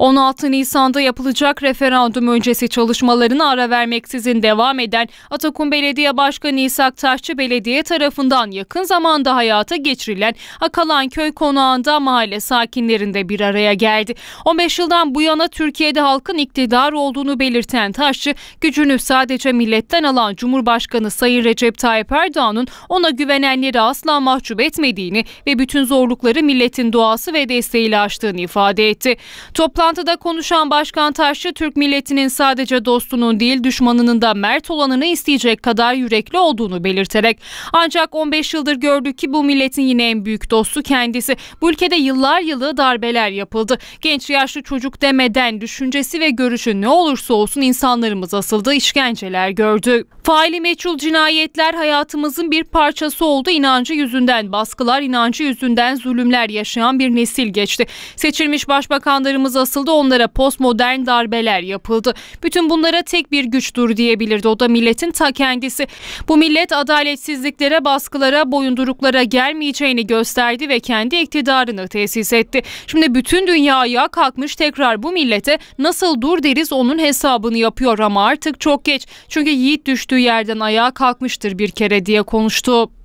16 Nisan'da yapılacak referandum öncesi çalışmalarına ara vermeksizin devam eden Atakum Belediye Başkanı İshak Taşçı Belediye tarafından yakın zamanda hayata geçirilen Akalan Köy Konağı'nda mahalle sakinlerinde bir araya geldi. 15 yıldan bu yana Türkiye'de halkın iktidar olduğunu belirten Taşçı, gücünü sadece milletten alan Cumhurbaşkanı Sayın Recep Tayyip Erdoğan'ın ona güvenenleri asla mahcup etmediğini ve bütün zorlukları milletin duası ve desteğiyle aştığını ifade etti. Toplam Toplantıda konuşan Başkan Taşçı, Türk milletinin sadece dostunun değil düşmanının da mert olanını isteyecek kadar yürekli olduğunu belirterek ancak 15 yıldır gördük ki bu milletin yine en büyük dostu kendisi. Bu ülkede yıllar yılı darbeler yapıldı. Genç yaşlı çocuk demeden düşüncesi ve görüşü ne olursa olsun insanlarımız asıldı, işkenceler gördü. Faili meçhul cinayetler hayatımızın bir parçası oldu. İnancı yüzünden baskılar, inancı yüzünden zulümler yaşayan bir nesil geçti. Seçilmiş başbakanlarımız asıldı atıldı, onlara postmodern darbeler yapıldı. Bütün bunlara tek bir güç dur diyebilirdi. O da milletin ta kendisi. Bu millet adaletsizliklere, baskılara, boyunduruklara gelmeyeceğini gösterdi ve kendi iktidarını tesis etti. Şimdi bütün dünya ayağa kalkmış tekrar bu millete nasıl dur deriz onun hesabını yapıyor ama artık çok geç. Çünkü Yiğit düştüğü yerden ayağa kalkmıştır bir kere diye konuştu.